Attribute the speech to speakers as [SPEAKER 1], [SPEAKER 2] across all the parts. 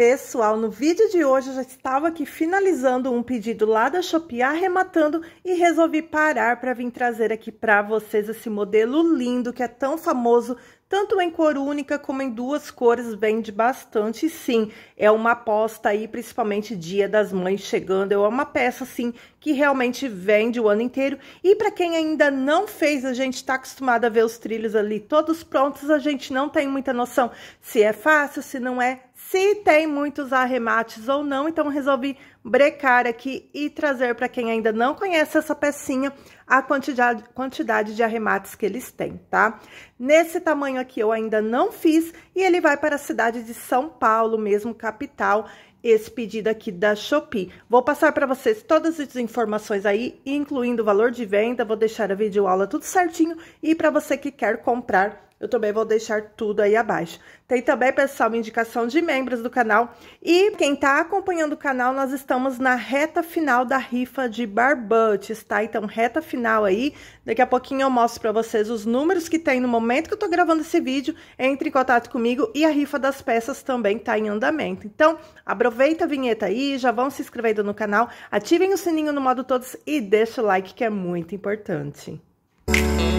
[SPEAKER 1] Pessoal, no vídeo de hoje eu já estava aqui finalizando um pedido lá da Shopee, arrematando e resolvi parar para vir trazer aqui para vocês esse modelo lindo que é tão famoso, tanto em cor única como em duas cores, vende bastante. Sim, é uma aposta aí, principalmente Dia das Mães chegando. É uma peça assim que realmente vende o ano inteiro. E para quem ainda não fez, a gente está acostumado a ver os trilhos ali todos prontos, a gente não tem muita noção se é fácil, se não é se tem muitos arremates ou não, então resolvi brecar aqui e trazer para quem ainda não conhece essa pecinha a quantidade, quantidade de arremates que eles têm, tá? Nesse tamanho aqui eu ainda não fiz e ele vai para a cidade de São Paulo mesmo, capital, esse pedido aqui da Shopee. Vou passar para vocês todas as informações aí, incluindo o valor de venda, vou deixar a videoaula tudo certinho e para você que quer comprar eu também vou deixar tudo aí abaixo. Tem também, pessoal, uma indicação de membros do canal. E quem está acompanhando o canal, nós estamos na reta final da rifa de barbantes, tá? Então, reta final aí. Daqui a pouquinho eu mostro para vocês os números que tem no momento que eu estou gravando esse vídeo. Entre em contato comigo e a rifa das peças também está em andamento. Então, aproveita a vinheta aí, já vão se inscrevendo no canal, ativem o sininho no modo todos e deixa o like que é muito importante. Música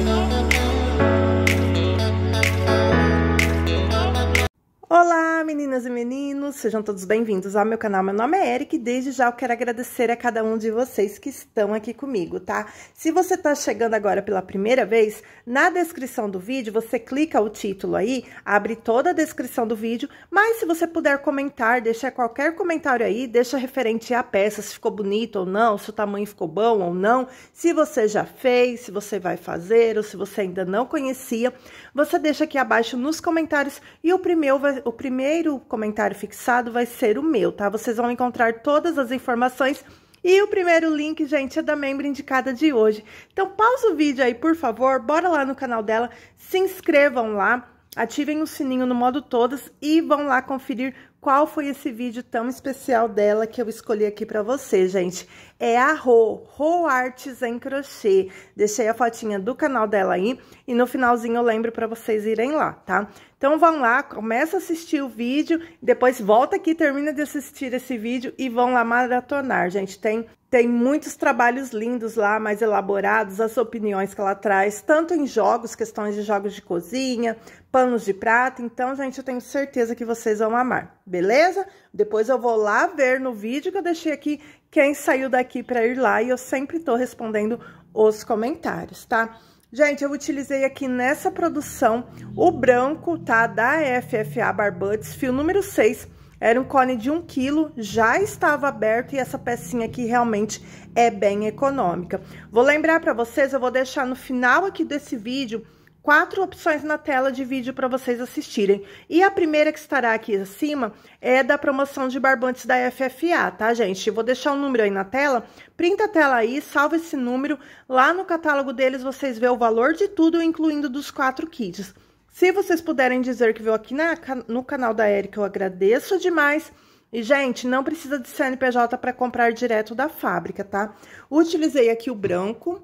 [SPEAKER 1] Olá, meninas e meninos, sejam todos bem-vindos ao meu canal. Meu nome é Eric e desde já eu quero agradecer a cada um de vocês que estão aqui comigo, tá? Se você tá chegando agora pela primeira vez, na descrição do vídeo você clica o título aí, abre toda a descrição do vídeo, mas se você puder comentar, deixar qualquer comentário aí, deixa referente à peça, se ficou bonito ou não, se o tamanho ficou bom ou não, se você já fez, se você vai fazer ou se você ainda não conhecia, você deixa aqui abaixo nos comentários e o primeiro vai o primeiro comentário fixado vai ser o meu, tá? Vocês vão encontrar todas as informações e o primeiro link, gente, é da membro indicada de hoje. Então, pausa o vídeo aí, por favor, bora lá no canal dela, se inscrevam lá, ativem o sininho no modo todas e vão lá conferir qual foi esse vídeo tão especial dela que eu escolhi aqui para você, gente. É a Rô, Rô Artes em Crochê. Deixei a fotinha do canal dela aí e no finalzinho eu lembro para vocês irem lá, tá? Então vão lá, começa a assistir o vídeo, depois volta aqui, termina de assistir esse vídeo e vão lá maratonar, gente. Tem tem muitos trabalhos lindos lá, mais elaborados, as opiniões que ela traz, tanto em jogos, questões de jogos de cozinha, panos de prata. Então, gente, eu tenho certeza que vocês vão amar, beleza? Depois eu vou lá ver no vídeo que eu deixei aqui quem saiu daqui para ir lá e eu sempre estou respondendo os comentários, tá? Gente, eu utilizei aqui nessa produção o branco, tá? Da FFA Barbuds, fio número 6. Era um cone de 1 kg, já estava aberto e essa pecinha aqui realmente é bem econômica. Vou lembrar para vocês, eu vou deixar no final aqui desse vídeo quatro opções na tela de vídeo para vocês assistirem. E a primeira que estará aqui acima é da promoção de barbantes da FFA, tá, gente? Vou deixar o um número aí na tela, printa a tela aí, salva esse número. Lá no catálogo deles vocês vê o valor de tudo, incluindo dos quatro kits. Se vocês puderem dizer que viu aqui na, no canal da Erika, eu agradeço demais. E, gente, não precisa de CNPJ para comprar direto da fábrica, tá? Utilizei aqui o branco.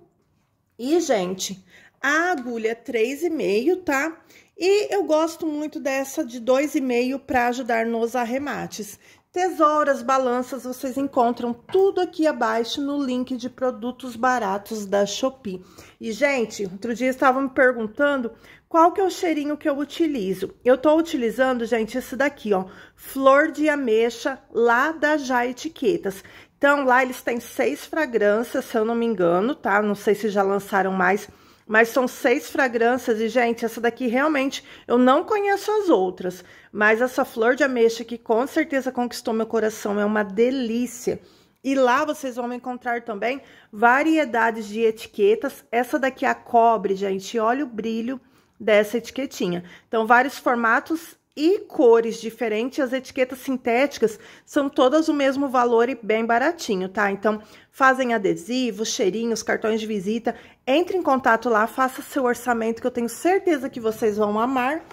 [SPEAKER 1] E, gente, a agulha 3,5, tá? E eu gosto muito dessa de 2,5 para ajudar nos arremates. Tesouras, balanças, vocês encontram tudo aqui abaixo no link de produtos baratos da Shopee. E, gente, outro dia estavam me perguntando qual que é o cheirinho que eu utilizo. Eu tô utilizando, gente, esse daqui, ó, flor de ameixa, lá da Já Etiquetas. Então, lá eles têm seis fragrâncias, se eu não me engano, tá? Não sei se já lançaram mais, mas são seis fragrâncias e, gente, essa daqui realmente eu não conheço as outras. Mas essa flor de ameixa que com certeza conquistou meu coração é uma delícia. E lá vocês vão encontrar também variedades de etiquetas. Essa daqui é a cobre, gente. Olha o brilho dessa etiquetinha. Então, vários formatos e cores diferentes. As etiquetas sintéticas são todas o mesmo valor e bem baratinho, tá? Então, fazem adesivos, cheirinhos, cartões de visita. Entre em contato lá, faça seu orçamento que eu tenho certeza que vocês vão amar.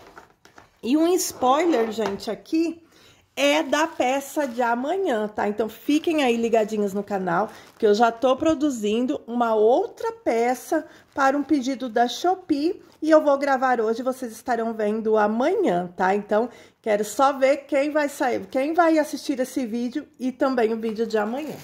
[SPEAKER 1] E um spoiler, gente, aqui é da peça de amanhã, tá? Então fiquem aí ligadinhos no canal, que eu já tô produzindo uma outra peça para um pedido da Shopee e eu vou gravar hoje, vocês estarão vendo amanhã, tá? Então quero só ver quem vai sair, quem vai assistir esse vídeo e também o vídeo de amanhã.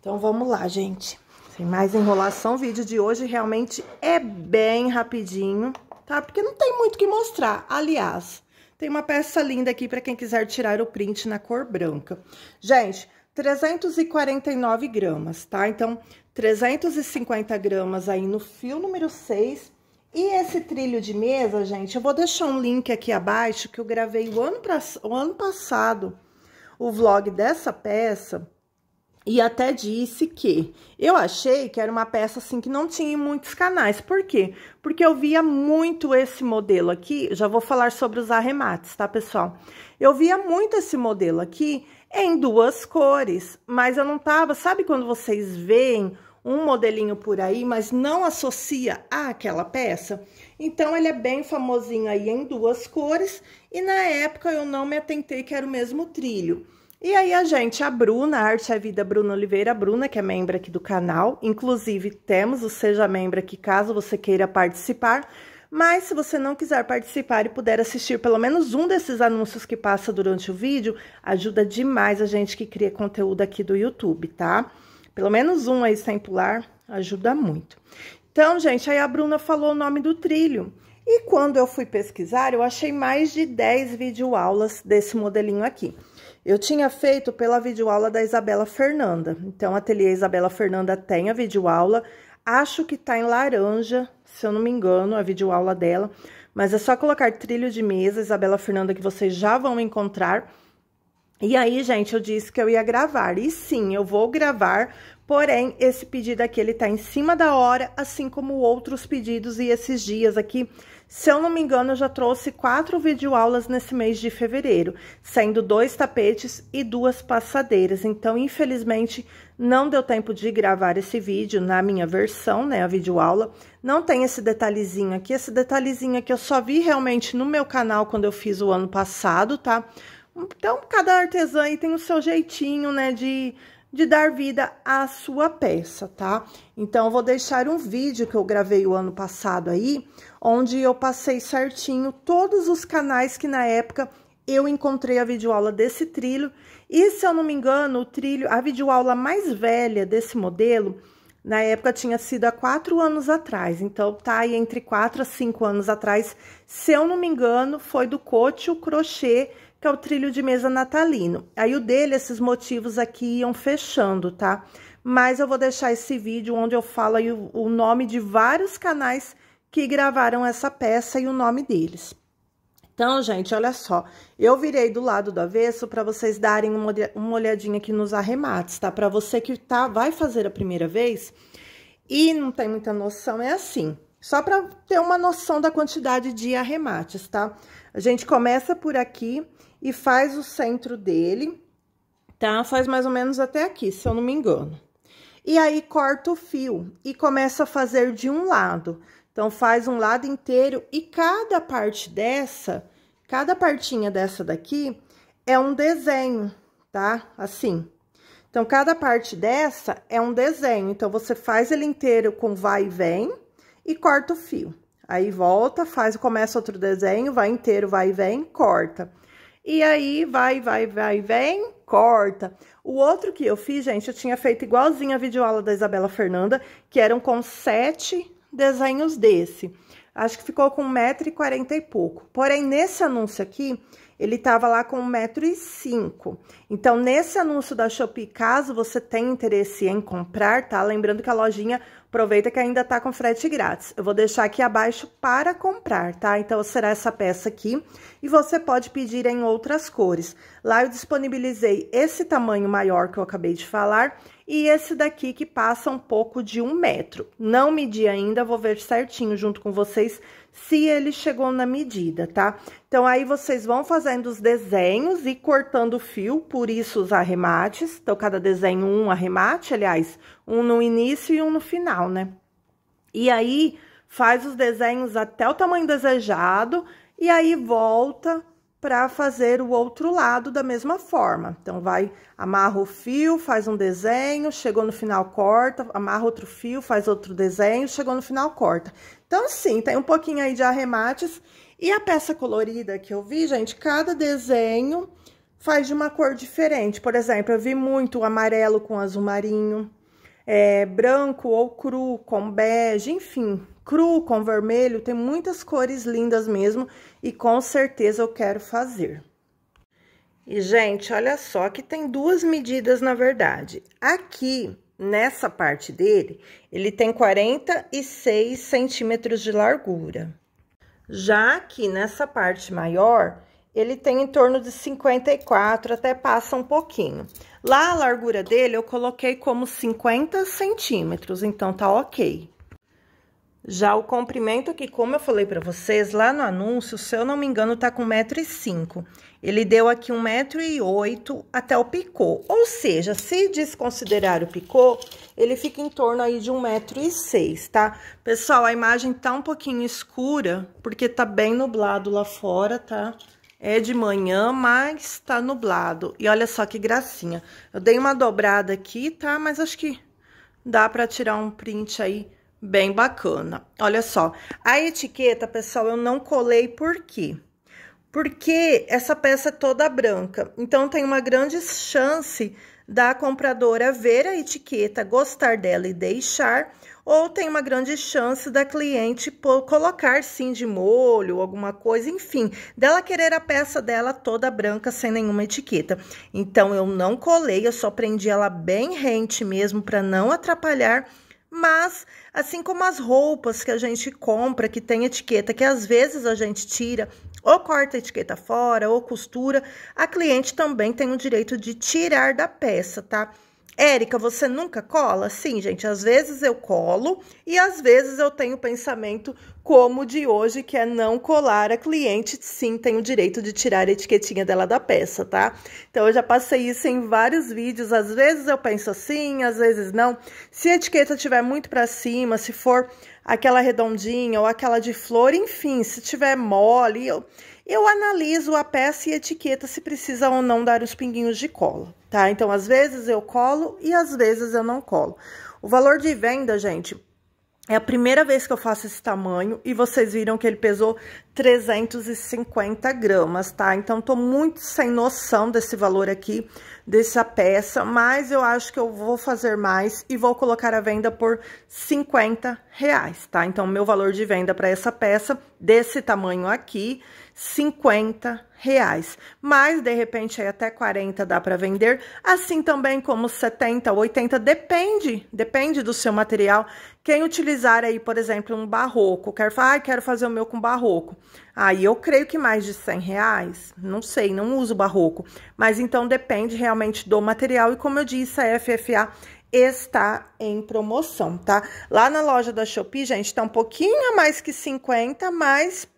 [SPEAKER 1] Então vamos lá, gente. Sem mais enrolação, o vídeo de hoje realmente é bem rapidinho, tá? Porque não tem muito o que mostrar. Aliás, tem uma peça linda aqui para quem quiser tirar o print na cor branca. Gente, 349 gramas, tá? Então, 350 gramas aí no fio número 6. E esse trilho de mesa, gente, eu vou deixar um link aqui abaixo que eu gravei o ano, pra, o ano passado o vlog dessa peça e até disse que eu achei que era uma peça assim que não tinha muitos canais. Por quê? Porque eu via muito esse modelo aqui, já vou falar sobre os arremates, tá, pessoal? Eu via muito esse modelo aqui em duas cores, mas eu não tava, sabe quando vocês veem um modelinho por aí, mas não associa àquela peça? Então ele é bem famosinho aí em duas cores e na época eu não me atentei que era o mesmo trilho. E aí a gente, a Bruna, Arte é a Vida Bruna Oliveira, a Bruna que é membro aqui do canal, inclusive temos o Seja Membro aqui caso você queira participar, mas se você não quiser participar e puder assistir pelo menos um desses anúncios que passa durante o vídeo, ajuda demais a gente que cria conteúdo aqui do YouTube, tá? Pelo menos um aí sem pular, ajuda muito. Então, gente, aí a Bruna falou o nome do trilho. E quando eu fui pesquisar, eu achei mais de 10 videoaulas desse modelinho aqui. Eu tinha feito pela videoaula da Isabela Fernanda. Então, ateliê Isabela Fernanda tem a videoaula. Acho que tá em laranja, se eu não me engano, a videoaula dela. Mas é só colocar trilho de mesa, Isabela Fernanda, que vocês já vão encontrar. E aí, gente, eu disse que eu ia gravar. E sim, eu vou gravar, porém, esse pedido aqui, ele tá em cima da hora, assim como outros pedidos. E esses dias aqui, se eu não me engano, eu já trouxe quatro videoaulas nesse mês de fevereiro, sendo dois tapetes e duas passadeiras. Então, infelizmente, não deu tempo de gravar esse vídeo na minha versão, né, a videoaula. Não tem esse detalhezinho aqui, esse detalhezinho aqui eu só vi realmente no meu canal quando eu fiz o ano passado, tá? Então, cada artesã aí tem o seu jeitinho, né, de de dar vida à sua peça, tá? Então, eu vou deixar um vídeo que eu gravei o ano passado aí onde eu passei certinho todos os canais que na época eu encontrei a videoaula desse trilho. E se eu não me engano, o trilho, a videoaula mais velha desse modelo, na época tinha sido há quatro anos atrás. Então tá aí entre quatro a cinco anos atrás. Se eu não me engano, foi do Cote o Crochê, que é o trilho de mesa natalino. Aí o dele, esses motivos aqui iam fechando, tá? Mas eu vou deixar esse vídeo onde eu falo o, o nome de vários canais que gravaram essa peça e o nome deles. Então, gente, olha só, eu virei do lado do avesso para vocês darem uma olhadinha aqui nos arremates, tá? Para você que tá, vai fazer a primeira vez e não tem muita noção, é assim. Só para ter uma noção da quantidade de arremates, tá? A gente começa por aqui e faz o centro dele, tá? Faz mais ou menos até aqui, se eu não me engano. E aí, corta o fio e começa a fazer de um lado. Então, faz um lado inteiro e cada parte dessa, cada partinha dessa daqui é um desenho, tá? Assim. Então, cada parte dessa é um desenho. Então, você faz ele inteiro com vai e vem e corta o fio. Aí, volta, faz, começa outro desenho, vai inteiro, vai e vem, corta. E aí, vai, vai, vai, vem, corta. O outro que eu fiz, gente, eu tinha feito igualzinho a videoaula da Isabela Fernanda, que eram com sete desenhos desse. Acho que ficou com 1,40m e pouco. Porém, nesse anúncio aqui, ele estava lá com 1,05m. Então, nesse anúncio da Shopee, caso você tenha interesse em comprar, tá? Lembrando que a lojinha aproveita que ainda tá com frete grátis. Eu vou deixar aqui abaixo para comprar, tá? Então, será essa peça aqui. E você pode pedir em outras cores. Lá eu disponibilizei esse tamanho maior que eu acabei de falar e esse daqui que passa um pouco de um metro. Não medi ainda, vou ver certinho junto com vocês se ele chegou na medida, tá? Então, aí vocês vão fazendo os desenhos e cortando o fio, por isso os arremates. Então, cada desenho um arremate, aliás, um no início e um no final, né? E aí, faz os desenhos até o tamanho desejado e aí volta para fazer o outro lado da mesma forma. Então, vai, amarra o fio, faz um desenho, chegou no final, corta, amarra outro fio, faz outro desenho, chegou no final, corta. Então, sim, tem um pouquinho aí de arremates. E a peça colorida que eu vi, gente, cada desenho faz de uma cor diferente. Por exemplo, eu vi muito amarelo com azul marinho, é, branco ou cru, com bege, enfim cru, com vermelho, tem muitas cores lindas mesmo e com certeza eu quero fazer. E, gente, olha só que tem duas medidas, na verdade. Aqui, nessa parte dele, ele tem 46 centímetros de largura. Já aqui, nessa parte maior, ele tem em torno de 54, até passa um pouquinho. Lá, a largura dele, eu coloquei como 50 centímetros, então tá ok. Já o comprimento que, como eu falei para vocês lá no anúncio, se eu não me engano, tá com 1,5m. Ele deu aqui 1,8m até o picô. Ou seja, se desconsiderar o picô, ele fica em torno aí de 1,6m, tá? Pessoal, a imagem tá um pouquinho escura, porque tá bem nublado lá fora, tá? É de manhã, mas tá nublado. E olha só que gracinha. Eu dei uma dobrada aqui, tá? Mas acho que dá para tirar um print aí Bem bacana. Olha só, a etiqueta, pessoal, eu não colei por quê? Porque essa peça é toda branca, então tem uma grande chance da compradora ver a etiqueta, gostar dela e deixar, ou tem uma grande chance da cliente colocar sim de molho, alguma coisa, enfim, dela querer a peça dela toda branca sem nenhuma etiqueta. Então eu não colei, eu só prendi ela bem rente mesmo para não atrapalhar mas, assim como as roupas que a gente compra, que tem etiqueta, que às vezes a gente tira, ou corta a etiqueta fora, ou costura, a cliente também tem o direito de tirar da peça, tá? Érica, você nunca cola? Sim, gente, às vezes eu colo e às vezes eu tenho pensamento como o de hoje, que é não colar a cliente. Sim, tem o direito de tirar a etiquetinha dela da peça, tá? Então eu já passei isso em vários vídeos. Às vezes eu penso assim, às vezes não. Se a etiqueta tiver muito para cima, se for aquela redondinha ou aquela de flor, enfim, se tiver mole, eu, eu analiso a peça e a etiqueta se precisa ou não dar os pinguinhos de cola tá? Então, às vezes eu colo e às vezes eu não colo. O valor de venda, gente, é a primeira vez que eu faço esse tamanho e vocês viram que ele pesou 350 gramas, tá? Então, tô muito sem noção desse valor aqui dessa peça, mas eu acho que eu vou fazer mais e vou colocar a venda por 50 reais, tá? Então, meu valor de venda para essa peça desse tamanho aqui, 50 reais. Mas, de repente, aí até 40 dá para vender, assim também como 70, 80, depende, depende do seu material quem utilizar aí, por exemplo, um barroco, quer falar, ah, quero fazer o meu com barroco. Aí eu creio que mais de 100 reais, não sei, não uso barroco. Mas então depende realmente do material e como eu disse, a FFA está em promoção, tá? Lá na loja da Shopee, gente, tá um pouquinho a mais que 50, mas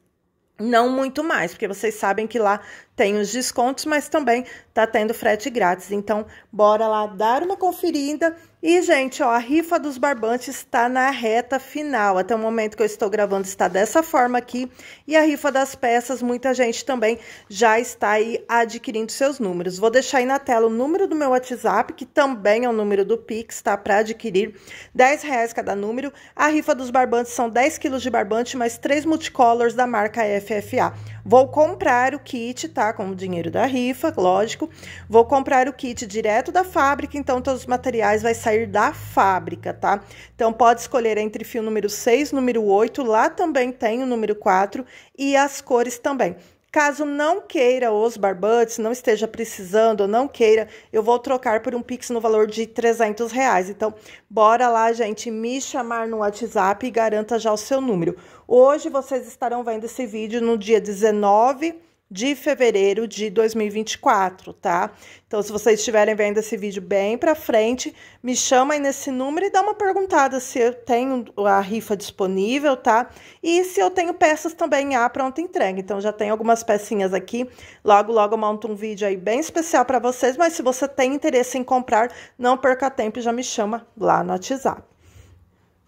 [SPEAKER 1] não muito mais, porque vocês sabem que lá tem os descontos, mas também tá tendo frete grátis. Então, bora lá dar uma conferida e, gente, ó, a rifa dos barbantes está na reta final. Até o momento que eu estou gravando está dessa forma aqui. E a rifa das peças, muita gente também já está aí adquirindo seus números. Vou deixar aí na tela o número do meu WhatsApp, que também é o número do Pix, tá? Para adquirir, R$10 cada número. A rifa dos barbantes são 10 quilos de barbante, mais 3 multicolors da marca FFA. Vou comprar o kit, tá? Com o dinheiro da rifa, lógico. Vou comprar o kit direto da fábrica, então todos os materiais vai sair da fábrica, tá? Então pode escolher entre fio número 6, número 8, lá também tem o número 4 e as cores também. Caso não queira os barbantes, não esteja precisando não queira, eu vou trocar por um Pix no valor de 300 reais. Então, bora lá, gente, me chamar no WhatsApp e garanta já o seu número. Hoje vocês estarão vendo esse vídeo no dia 19 de fevereiro de 2024, tá? Então, se vocês estiverem vendo esse vídeo bem para frente, me chama aí nesse número e dá uma perguntada se eu tenho a rifa disponível, tá? E se eu tenho peças também a pronta entrega. Então, já tem algumas pecinhas aqui. Logo, logo eu monto um vídeo aí bem especial para vocês, mas se você tem interesse em comprar, não perca tempo e já me chama lá no WhatsApp.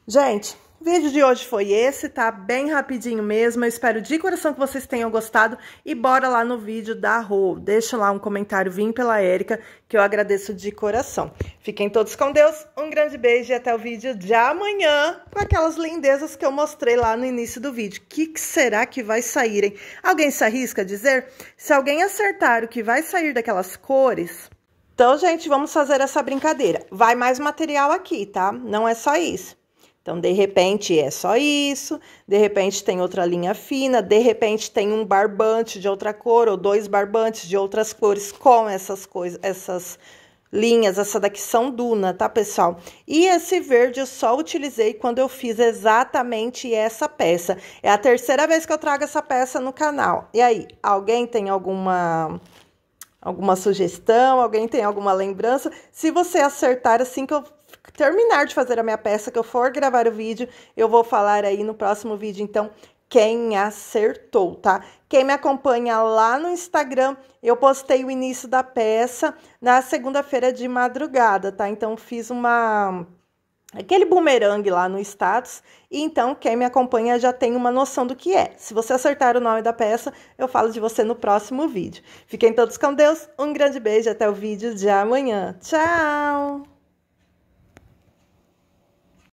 [SPEAKER 1] Gente, o vídeo de hoje foi esse, tá bem rapidinho mesmo. Eu espero de coração que vocês tenham gostado e bora lá no vídeo da Rô. Deixa lá um comentário, vim pela Érica, que eu agradeço de coração. Fiquem todos com Deus, um grande beijo e até o vídeo de amanhã com aquelas lindezas que eu mostrei lá no início do vídeo. O que, que será que vai sair, hein? Alguém se arrisca a dizer? Se alguém acertar o que vai sair daquelas cores... Então, gente, vamos fazer essa brincadeira. Vai mais material aqui, tá? Não é só isso. Então, de repente é só isso, de repente tem outra linha fina, de repente tem um barbante de outra cor ou dois barbantes de outras cores com essas coisas, essas linhas, essa daqui são duna, tá, pessoal? E esse verde eu só utilizei quando eu fiz exatamente essa peça. É a terceira vez que eu trago essa peça no canal. E aí, alguém tem alguma alguma sugestão, alguém tem alguma lembrança? Se você acertar assim que eu terminar de fazer a minha peça, que eu for gravar o vídeo, eu vou falar aí no próximo vídeo, então, quem acertou, tá? Quem me acompanha lá no Instagram, eu postei o início da peça na segunda-feira de madrugada, tá? Então, fiz uma aquele bumerangue lá no status. E então, quem me acompanha já tem uma noção do que é. Se você acertar o nome da peça, eu falo de você no próximo vídeo. Fiquem todos com Deus, um grande beijo até o vídeo de amanhã. Tchau!